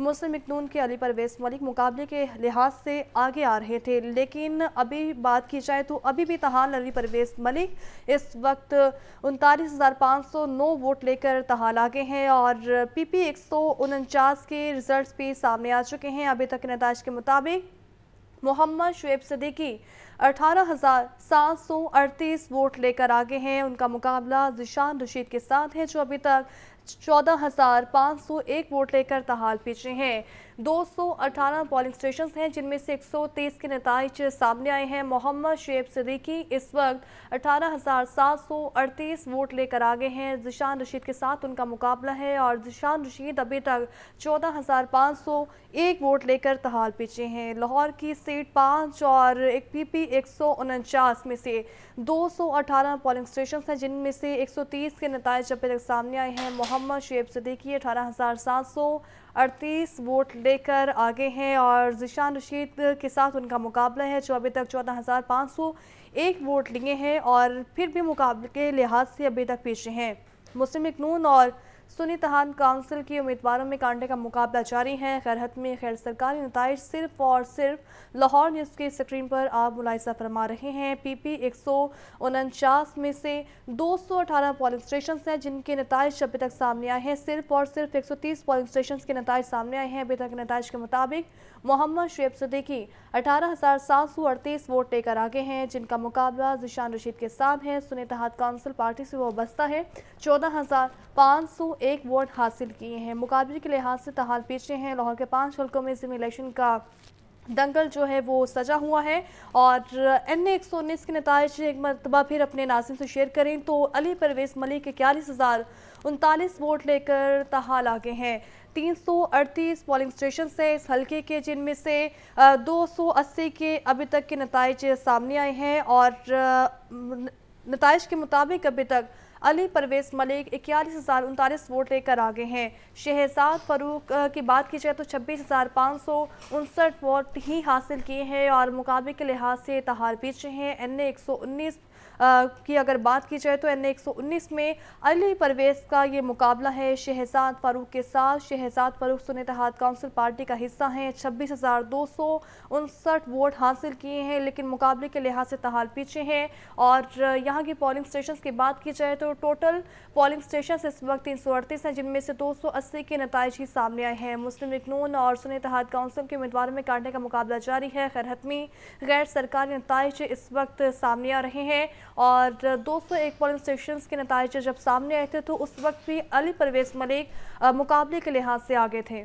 मुस्लिम लीग के अली परवेज मलिक मुकाबले के लिहाज से आगे आ रहे थे लेकिन अभी बात की जाए तो अभी भी तहाल अली परवेज मलिक इस वक्त उनतालीस वोट लेकर तहाल आगे हैं और पी पी के रिजल्ट भी सामने आ चुके हैं अभी तक नतज के मुताबिक मोहम्मद शुएब सदीकी अठारह हज़ार सात सौ अड़तीस वोट लेकर आगे हैं उनका मुकाबला जिशान रशीद के साथ है जो अभी तक चौदह हज़ार पाँच सौ एक वोट लेकर तहाल पीछे हैं 218 पोलिंग स्टेशन हैं जिनमें से 123 के नतज सामने आए हैं मोहम्मद शेब सिद्दीकी इस वक्त 18,738 वोट लेकर आगे हैं जिशान रशीद के साथ उनका मुकाबला है और जिशान रशीद अभी तक 14,501 वोट लेकर तहाल पीछे हैं लाहौर की सीट पाँच और एक पी पी एक में से 218 पोलिंग स्टेशन हैं जिनमें से 130 के नतज अभी तक सामने आए हैं मोहम्मद शेब सिद्दीकी अठारह अड़तीस वोट लेकर आगे हैं और जिशान रशीद के साथ उनका मुकाबला है जो अभी तक चौदह हज़ार पाँच सौ एक वोट लिए हैं और फिर भी मुकाबले के लिहाज से अभी तक पीछे हैं मुस्लिम अखनून और सुनी तहान काउंसिल के उम्मीदवारों में कांटे का मुकाबला जारी है खैरहत में खैर सरकारी नतज सिर्फ और सिर्फ लाहौर न्यूज़ की स्क्रीन पर आप मुलायजा फरमा रहे हैं पी पी एक सौ उनचास में से दो सौ अठारह पोलिंग स्टेशन हैं जिनके नतज अभी तक सामने आए हैं सिर्फ और सिर्फ एक सौ तीस पोलिंग स्टेशन के नतज सामने आए हैं अभी तक नतज के मुताबिक मोहम्मद शेब सदीकी अठारह वोट लेकर आगे हैं जिनका मुकाबला जिशान रशीद के साथ है सुने तहत काउंसिल पार्टी से वो बस्ता है चौदह हज़ार पाँच सौ एक वोट हासिल किए हैं मुकाबले के लिहाज से तहाल पीछे हैं लाहौर के पाँच हल्कों में जिम इलेक्शन का दंगल जो है वो सजा हुआ है और एन ए एक सौ उन्नीस के नतज एक मरतबा फिर अपने नासिम से शेयर करें तो अली परवेज़ मलिक इक्यालीस हज़ार उनतालीस वोट लेकर तहाल आगे हैं 338 पोलिंग स्टेशन है इस हलके के जिनमें से 280 के अभी तक के नतज सामने आए हैं और नतज के मुताबिक अभी तक अली परवेज मलिक इक्यालीस हज़ार उनतालीस वोट लेकर आगे हैं शहजाद फरूक की बात की जाए तो छब्बीस हज़ार पाँच सौ उनसठ वोट ही हासिल किए हैं और मुकाबले के लिहाज से तहार पीछे हैं एन ए एक सौ उन्नीस की अगर बात की जाए तो एन में अली परवेज का ये मुकाबला है शहजाद फारूक के साथ शहजाद फारूक सुन इतिहाद काउंसिल पार्टी का हिस्सा हैं छब्बीस हज़ार दो सौ उनसठ वोट हासिल किए हैं लेकिन मुकाबले के लिहाज से तहाल पीछे हैं और यहाँ की पोलिंग स्टेशन की बात की जाए तो टोटल पोलिंग स्टेशन इस वक्त तीन सौ अड़तीस हैं जिनमें से दो सौ अस्सी के नतज ही सामने आए हैं मुस्लिम लिखनून और सुन इतिहाद काउंसिल के उम्मीदवारों में काटने का मुकाबला जारी है खैर हतमी गैर सरकारी नतज इस वक्त सामने आ रहे हैं और दो सौ एक पोलिंग स्टेशन के नतज जब सामने आए थे तो उस वक्त भी अली परवेज मलिक मुकाबले के लिहाज से आगे थे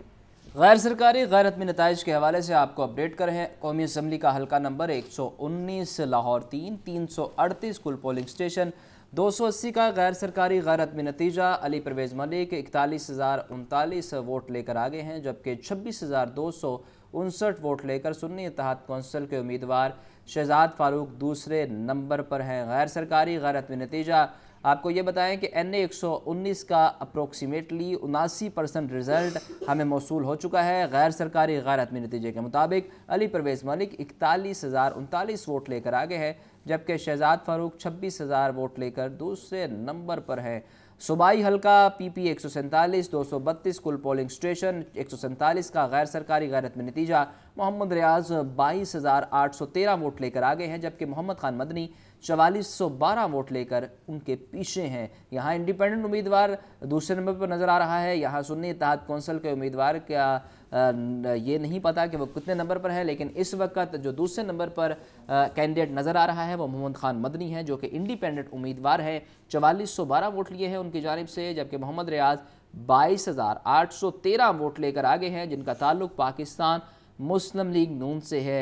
गैर सरकारी गैर हतमी नतज के हवाले से आपको अपडेट कर हैं कौमी असम्बली का हल्का नंबर एक सौ उन्नीस लाहौर तीन तीन सौ अड़तीस कुल पोलिंग स्टेशन दो सौ अस्सी का गैर सरकारी गैर में नतीजा अली परवेज मलिक इकतालीस हज़ार उनतालीस वोट लेकर आगे हैं जबकि छब्बीस हज़ार दो सौ उनसठ वोट लेकर सुन्नी इतिहाद कौंसिल के उम्मीदवार शहजाद फारूक दूसरे नंबर पर हैं गैर सरकारी हतमी नतीजा आपको ये बताएं कि एन ए एक सौ उन्नीस का अप्रोक्सीमेटली उनासी परसेंट रिजल्ट हमें मौसू हो चुका है गैर सरकारी हतमी नतीजे के मुताबिक अली परवेज़ मलिक इकतालीस हज़ार उनतालीस वोट लेकर आगे हैं जबकि शहजाद फारूक छब्बीस हज़ार वोट लेकर दूसरे नंबर पर हैं सूबाई हल्का पी पी एक सौ सैंतालीस दो सौ बत्तीस कुल पोलिंग स्टेशन एक सौ सैंतालीस का गैर सरकारी गैरत में नतीजा मोहम्मद रियाज बाईस हज़ार आठ सौ तेरह वोट लेकर आ गए हैं जबकि मोहम्मद खान मदनी चवालीस वोट लेकर उनके पीछे हैं यहाँ इंडिपेंडेंट उम्मीदवार दूसरे नंबर पर नज़र आ रहा है यहाँ सुन्नी इतिहाद कौंसिल के उम्मीदवार क्या ये नहीं पता कि वो कितने नंबर पर है लेकिन इस वक्त जो दूसरे नंबर पर कैंडिडेट नज़र आ रहा है वो मोहम्मद खान मदनी है जो कि इंडिपेंडेंट उम्मीदवार है चवालीस वोट लिए हैं उनकी जानब से जबकि मोहम्मद रियाज बाईस हज़ार आठ सौ तेरह वोट लेकर आगे हैं जिनका ताल्लुक पाकिस्तान मुस्लिम लीग नून से है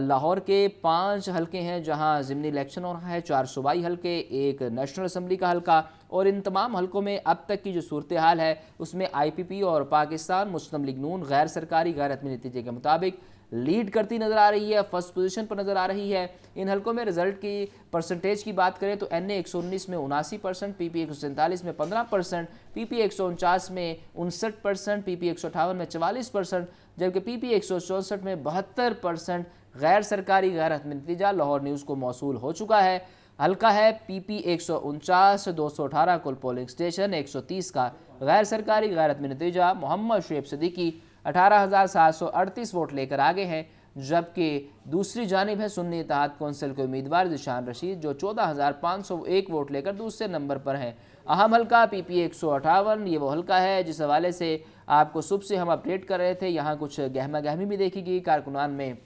लाहौर के पांच हलके हैं जहां ज़मनी इलेक्शन हो रहा है चार सूबाई हलके एक नेशनल असम्बली का हलका और इन तमाम हलकों में अब तक की जो सूरत हाल है उसमें आई पी पी और पाकिस्तान मुस्लिम लीग नून गैर सरकारी गैर हतमी नतीजे के मुताबिक लीड करती नज़र आ रही है फर्स्ट पोजीशन पर नज़र आ रही है इन हलकों में रिजल्ट की परसेंटेज की बात करें तो एन ए एक सौ उन्नीस में उनासी परसेंट पी पी एक सौ सैंतालीस में पंद्रह परसेंट पी पी एक सौ उनचास में उनसठ परसेंट पी पी एक सौ अठावन में चवालीस परसेंट जबकि पी पी एक सौ चौंसठ में बहत्तर परसेंट गैर सरकारी गैर हतमी नतीजा लाहौर न्यूज़ को मौसू हो चुका है हल्का है पी पी एक सौ उनचास दो सौ अठारह कुल पोलिंग स्टेशन एक सौ तीस का गैर सरकारी गैर हतमी नतीजा मोहम्मद शेब सदीकी अठारह हज़ार सात सौ अड़तीस वोट लेकर आगे हैं जबकि दूसरी जानब है सुन्नी इतिहाद कौंसिल के उम्मीदवार जिशान रशीद जो चौदह हज़ार पाँच सौ एक वोट लेकर दूसरे नंबर पर हैं अहम हल्का पी पी एक सौ अठावन ये वो हल्का है जिस हवाले से आपको सुबह से हम अपडेट कर रहे थे यहाँ कुछ गहमा गहमी भी देखी गई कारकुनान में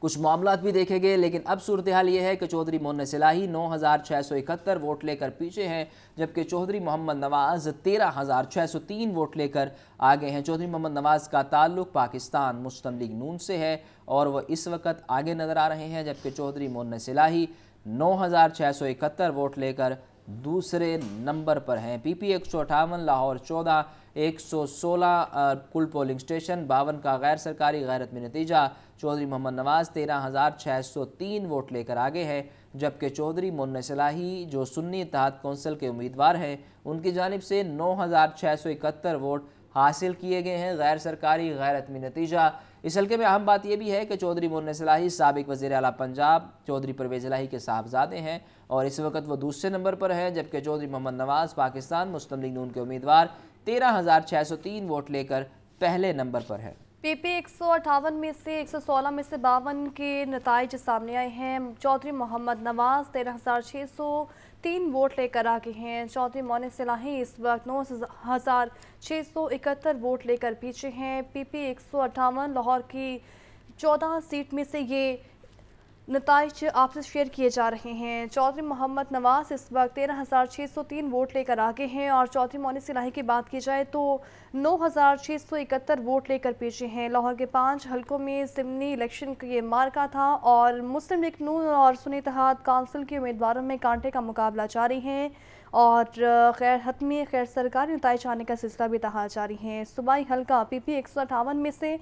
कुछ मामला भी देखे गए लेकिन अब सूरत हाल ये है कि चौधरी मोन सिलाही नौ हज़ार छः सौ इकहत्तर वोट लेकर पीछे हैं जबकि चौधरी मोहम्मद नवाज़ तेरह हज़ार छः सौ तीन वोट लेकर आगे हैं चौधरी मोहम्मद नवाज़ का ताल्लुक पाकिस्तान मुस्लिम लीग नून से है और वह इस वक्त आगे नज़र आ रहे हैं जबकि चौधरी मोन सिलाही नौ हज़ार छः सौ इकहत्तर वोट लेकर दूसरे नंबर पर हैं पीपी एक लाहौर चौदह 116 कुल पोलिंग स्टेशन बावन का गैर सरकारी गैरत में नतीजा चौधरी मोहम्मद नवाज तेरह हज़ार छः सौ तीन वोट लेकर आगे है जबकि चौधरी मुन्न सलाही जो सुन्नी इतिहाद कौंसिल के उम्मीदवार हैं उनकी जानब से नौ हज़ार छः सौ इकहत्तर वोट हासिल किए गए हैं गैर सरकारी गैर अतमी नतीजा इस हल्के में अहम बात यह भी है कि चौधरी मोन सलाही सबक वजी अला पंजाब चौधरी परवेज लाही के साहबजादे हैं और इस वक्त वो दूसरे नंबर पर हैं जबकि चौधरी मोहम्मद नवाज़ पाकिस्तान मुस्लिम लीग नून के उम्मीदवार तेरह हज़ार छः सौ तीन वोट लेकर पहले नंबर पर है पीपी एक सौ अठावन में से एक सौ सोलह में से बावन के नतज सामने आए हैं चौधरी मोहम्मद नवाज़ तेरह हज़ार छः सौ तीन वोट लेकर आगे हैं चौधरी मोन सिलाही इस वक्त नौ हज़ार छः सौ इकहत्तर वोट लेकर पीछे हैं पीपी एक सौ अट्ठावन लाहौर की चौदह सीट में से ये नतज आपसे शेयर किए जा रहे हैं चौधरी मोहम्मद नवाज इस वक्त तेरह हज़ार छः सौ तीन वोट लेकर आगे हैं और चौधरी मोनिस इलाही की बात की जाए तो नौ हज़ार छः सौ इकहत्तर वोट लेकर पीछे हैं लाहौर के पाँच हलकों में ज़मनी इलेक्शन ये मार्का था और मुस्लिम लीग नून और सुनी तहत काउंसिल के उम्मीदवारों में कांटे का मुकाबला जारी है और खैर हतमी खैर सरकारी नतज आने का सिलसिला भी तहा जारी है सूबाई हल्का पी पी एक सौ अठावन में से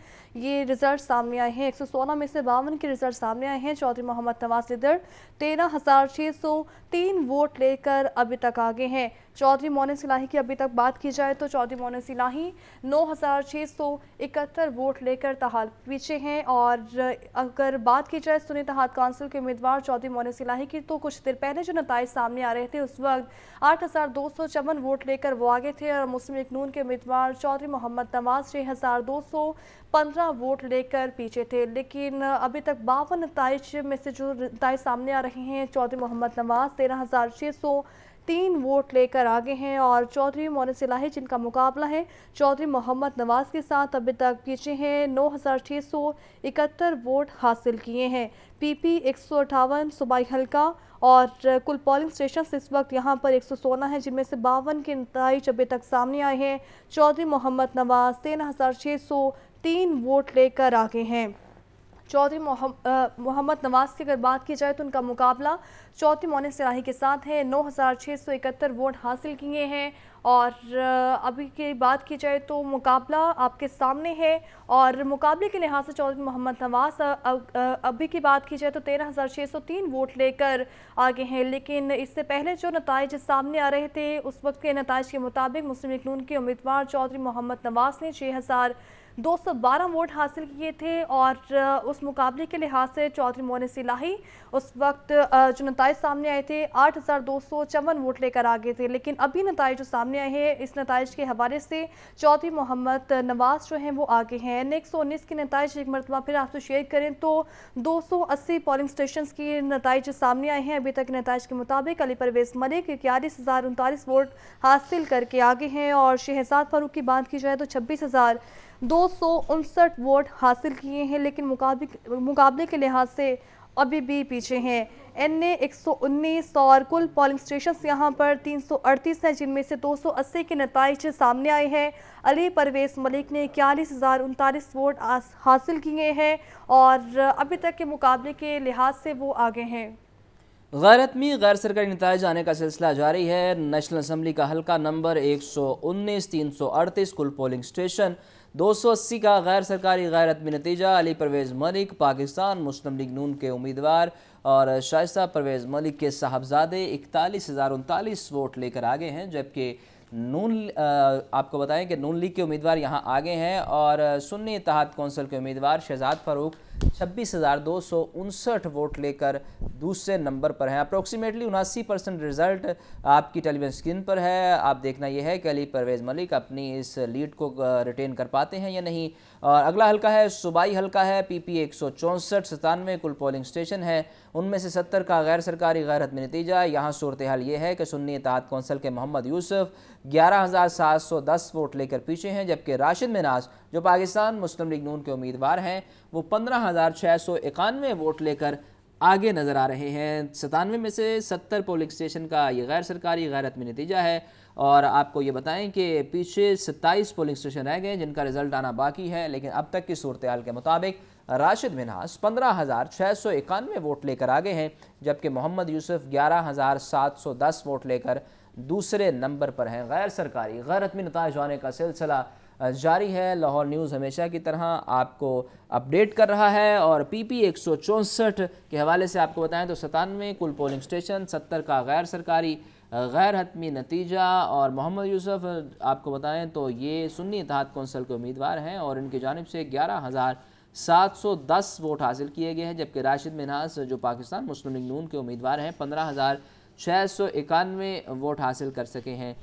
ये रिज़ल्ट सामने आए हैं एक सौ सोलह में से बावन के रिज़ल्ट सामने आए हैं चौधरी मोहम्मद नवाज लिदर तेरह हज़ार छः सौ तीन वोट लेकर अभी तक आगे हैं चौधरी मोहन सिलाही की अभी तक बात की जाए तो चौधरी मोहन सिलाही नौ वोट लेकर तहाल पीछे हैं और अगर बात की जाए सुनी तहाद काउंसिल के उम्मीदवार चौधरी मोहन सिलाही की तो कुछ देर पहले जो नतज सामने आ रहे थे उस वक्त आठ हज़ार दो सौ चौवन वोट लेकर वो आगे थे और मुस्लिम लीग नून के उम्मीदवार चौधरी मोहम्मद नवाज छः हज़ार दो सौ पंद्रह वोट लेकर पीछे थे लेकिन अभी तक बावन नतज में से जो नतज सामने आ रहे हैं चौधरी मोहम्मद नवाज तेरह हज़ार छः सौ तीन वोट लेकर आगे हैं और चौधरी मोन सिलाही जिनका मुकाबला है चौधरी मोहम्मद नवाज के साथ अभी तक पीछे हैं नौ वोट हासिल किए हैं पीपी एक सौ अठावन सूबाई हल्का और कुल पोलिंग स्टेशन इस वक्त यहाँ पर एक सौ सोलह हैं जिनमें से बावन के नतज अभी तक सामने आए हैं चौधरी मोहम्मद नवाज तेरह हज़ार छः सौ तीन वोट लेकर आगे हैं चौधरी मोहम्मद नवाज की अगर बात की जाए तो उनका मुकाबला चौधरी मोन सराही के साथ है नौ हज़ार छः सौ इकहत्तर वोट हासिल किए हैं और अभी की बात की जाए तो मुकाबला आपके सामने है और मुकाबले के लिहाज से चौधरी मोहम्मद नवाज अभी की बात की जाए तो तेरह हज़ार छः सौ तीन वोट लेकर आगे हैं लेकिन इससे पहले जो नतज सामने आ रहे थे उस वक्त के नतज के मुताबिक मुस्लिम लीग नून के उम्मीदवार चौधरी मोहम्मद नवाज ने छः हज़ार 212 वोट हासिल किए थे और उस मुकाबले के लिहाज से चौधरी मोन सिलाही उस वक्त जो नतज सामने आए थे आठ वोट लेकर आ गए थे लेकिन अभी नतज जो सामने आए हैं इस नतज के हवाले से चौधरी मोहम्मद नवाज जो हैं वो आगे हैं एन एक सौ उन्नीस के नतज एक मरतबा फिर आपसे शेयर करें तो दो सौ अस्सी पोलिंग स्टेशन के नतज सामने आए हैं अभी तक नतज के मुताबिक अली परवेज मलिक इक्यालीस हज़ार उनतालीस वोट हासिल करके आगे हैं और शहजाद फारूक की बात की जाए तो छब्बीस हज़ार दो वोट हासिल किए हैं लेकिन मुकाबले मुकाबले के लिहाज से अभी भी पीछे हैं एन ए एक और कुल पोलिंग स्टेशन यहाँ पर 338 हैं जिनमें से 280 के नतज सामने आए हैं अली परवेज मलिक ने इक्यालीस हज़ार उनतालीस वोट हासिल किए हैं और अभी तक के मुकाबले के लिहाज से वो आगे हैं गैरतमी गैर सरकारी नतज आने का सिलसिला जारी है नेशनल असम्बली का हल्का नंबर एक सौ उन्नीस तीन सौ अड़तीस कुल पोलिंग स्टेशन 280 का गैर सरकारी गैर में नतीजा अली परवेज़ मलिक पाकिस्तान मुस्लिम लीग नून के उम्मीदवार और शाइस्ता परवेज़ मलिक के साहबजादे इकतालीस हज़ार उनतालीस वोट लेकर आगे हैं जबकि नून आपको बताएं कि नून लीग के उम्मीदवार यहाँ आगे हैं और सुन्नी इतिहाद कौंसिल के उम्मीदवार शहजाद फ़ारूक छब्बीस हज़ार दो सौ उनसठ वोट लेकर दूसरे नंबर पर हैं अप्रोक्सीमेटली उनासी परसेंट रिजल्ट आपकी टेलीविजन स्क्रीन पर है आप देखना यह है कि अली परवेज़ मलिक अपनी इस लीड को रिटेन कर पाते हैं या नहीं और अगला हल्का है सूबाई हल्का है पी पी एक सौ चौंसठ सतानवे कुल पोलिंग स्टेशन है उनमें से सत्तर का गैर सरकारी गैर हतमी नतीजा यहाँ सूरत हाल ये है कि सुन्नी इतिहाद कौंसल के मोहम्मद यूसुफ ग्यारह हज़ार सात सौ दस वोट लेकर पीछे हैं जबकि राशिद मिनाज जो पाकिस्तान मुस्लिम लीग नून के उम्मीदवार हैं वो पंद्रह हज़ार छः सौ इक्यानवे वोट लेकर आगे नज़र आ रहे हैं सतानवे में से सत्तर पोलिंग स्टेशन का ये गैर सरकारी गैरतमी नतीजा है और आपको ये बताएं कि पीछे सत्ताईस पोलिंग स्टेशन रह गए जिनका रिजल्ट आना बाकी है लेकिन अब तक की सूरत के मुताबिक राशिद मिनहास पंद्रह हज़ार छः सौ इक्यानवे वोट लेकर आगे हैं जबकि मोहम्मद यूसुफ ग्यारह हज़ार सात सौ दस वोट लेकर दूसरे नंबर पर हैं गैर सरकारी गैर हतमी नतज आने का सिलसिला जारी है लाहौर न्यूज़ हमेशा की तरह आपको अपडेट कर रहा है और पीपी एक के हवाले से आपको बताएं तो सतानवे कुल पोलिंग स्टेशन सत्तर का गैर सरकारी गैर हतमी नतीजा और मोहम्मद यूसुफ आपको बताएं तो ये सुन्नी इतिहाद कौंसल के उम्मीदवार हैं और इनकी जानब से ग्यारह हज़ार सात सौ दस वोट हासिल किए गए हैं जबकि राशिद मिनहास जो पाकिस्तान मुस्लिम लीग नून के उम्मीदवार हैं पंद्रह हज़ार छः सौ इक्यानवे वोट हासिल कर सके हैं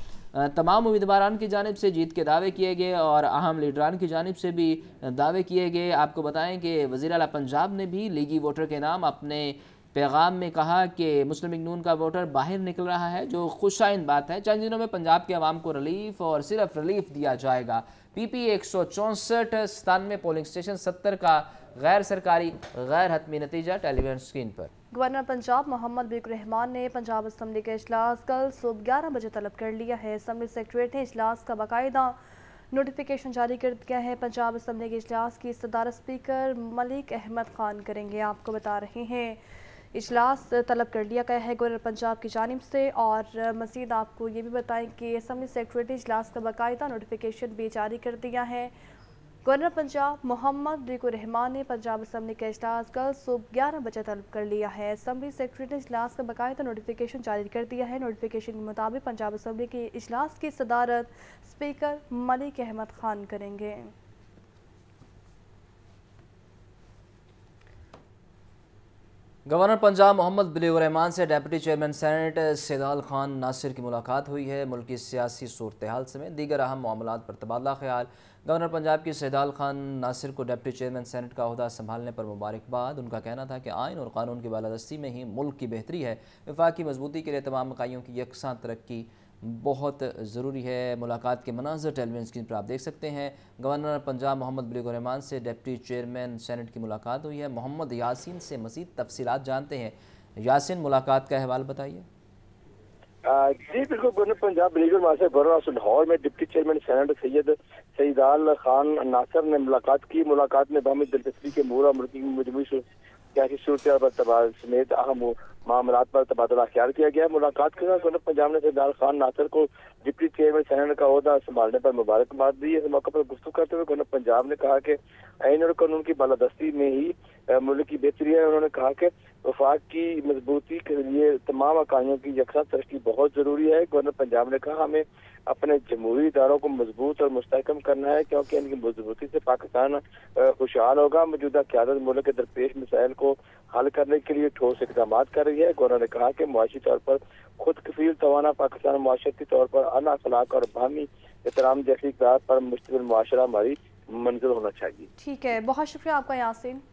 तमाम उम्मीदवार की जानब से जीत के दावे किए गए और अहम लीडरान की जानब से भी दावे किए गए आपको बताएं कि वज़ी अला पंजाब ने भी लीगी वोटर के नाम अपने पैगाम में कहा कि मुस्लिम नून का वोटर बाहर निकल रहा है जो खुशाइन बात है चंद दिनों में पंजाब के आवाम को रिलीफ और सिर्फ रिलीफ दिया जाएगा पी पी एक सौ चौंसठ सतानवे पोलिंग स्टेशन सत्तर का गैर सरकारी गैर हतमी नतीजा टेलीविजन स्क्रीन पर गवर्नर पंजाब मोहम्मद बिक रहमान ने पंजाब असम्बली का अजलास कल सुबह ग्यारह बजे तलब कर लिया है असम्बली सेक्रेटरीट ने अजलास का बाकायदा नोटिफिकेशन जारी कर दिया है पंजाब असम्बली के अजलास की सदारत स्पीकर मलिक अहमद ख़ान करेंगे आपको बता रहे हैं इजलास तलब कर लिया गया है गवर्नर पंजाब की जानब से और मज़ीद आपको ये भी बताएं कि असम्बली सेक्रेटरी इजलास का बाकायदा नोटिफिकेशन भी जारी कर दिया है गवर्नर पंजाब मोहम्मद रिको रहमान ने पंजाब असम्बली का अजलास कल सुबह ग्यारह बजे तलब कर लिया है असम्बली सेक्रेटरी ने इजलास का बाकायदा नोटिफिकेशन जारी कर दिया है नोटिफिकेशन के मुताबिक पंजाब असम्बली के इजलास की सदारत स्पीकर मलिक अहमद खान करेंगे गवर्नर पंजाब मोहम्मद बिलूर से deputy chairman senate Saidal Khan Nasir की मुलाकात हुई है मुल्की सियासी सूरत हाल समेत दीगर अहम मामलों पर तबादला ख्याल गवर्नर पंजाब की सहदाल खान नासिर को डिप्टी चेयरमैन सेनेट का अहदा संभालने पर मुबारकबाद उनका कहना था कि आयन और कानून की बालादस्ती में ही मुल्क की बेहतरी है विफाक की मजबूती के लिए तमाम इकाइयों की यकसां तरक्की बहुत ज़रूरी है मुलाकात के मनाजर टेलीविजन स्क्रीन पर आप देख सकते हैं गवर्नर पंजाब मोहम्मद बलीग रहमान से डिप्टी चेयरमैन सेनेट की मुलाकात हुई है मोहम्मद यासिन से मज़ीद तफसीत जानते हैं यासिन मुलाकात का अहवाल बताइए जी बिल्कुल गवर्नर पंजाब बलीग से लाहौर में deputy chairman senate Saidal Khan Nasir ने मुलाकात की मुलाकात में बहुमत दिलचस्पी के मूल और मुल्की मजमू सियासी सूरत पर तबादल समेत अहम मामला पर तबादला ख्याल किया गया मुलाकात के बाद कनब पंजाब ने सरदार खान नासर को डिप्टी चेयरमैन सेनेट का अहदा संभालने पर मुबारकबाद दी इस मौके पर गुस्तु करते हुए गवर्नर पंजाब ने कहा कि आइन और कानून की बालादस्ती में ही मुल्क की बेहतरी है उन्होंने कहा कि वफाक की मजबूती के लिए तमाम अकाइयों की यकसा तरक्की बहुत ज़रूरी है गवर्नर पंजाब ने कहा हमें अपने जमहूरी इदारों को मजबूत और मुस्तकम करना है क्योंकि इनकी मजबूती से पाकिस्तान खुशहाल होगा मौजूदा क्यादत मुल्क के दरपेश मिसाइल को हल करने के लिए ठोस इकदाम कर रही है गवर्नर ने कहा कि मुआशी तौर पर खुद कफील तोाना पाकिस्तान माशरती तौर पर अन अखलाक और बाहमी एहतराम जैसी इकदार पर मुश्तमिल माशरा हमारी मंजूर होना चाहिए ठीक है बहुत शुक्रिया आपका यासिन